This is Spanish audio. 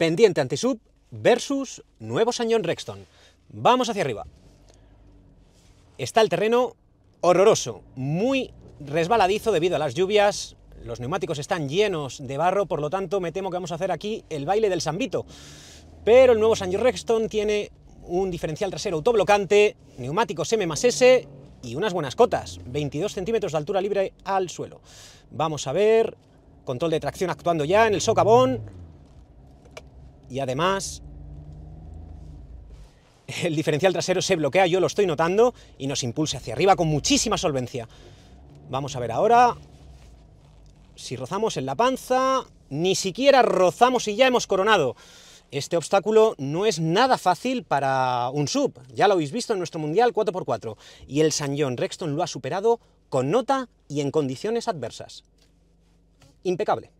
Pendiente anti-sub versus Nuevo Sañón Rexton. Vamos hacia arriba. Está el terreno horroroso, muy resbaladizo debido a las lluvias. Los neumáticos están llenos de barro, por lo tanto me temo que vamos a hacer aquí el baile del sambito. Pero el nuevo Sañón Rexton tiene un diferencial trasero autoblocante, neumáticos M S y unas buenas cotas, 22 centímetros de altura libre al suelo. Vamos a ver, control de tracción actuando ya en el socavón, y además el diferencial trasero se bloquea, yo lo estoy notando, y nos impulsa hacia arriba con muchísima solvencia. Vamos a ver ahora si rozamos en la panza, ni siquiera rozamos y ya hemos coronado. Este obstáculo no es nada fácil para un sub, ya lo habéis visto en nuestro Mundial 4x4, y el San Rexton lo ha superado con nota y en condiciones adversas. Impecable.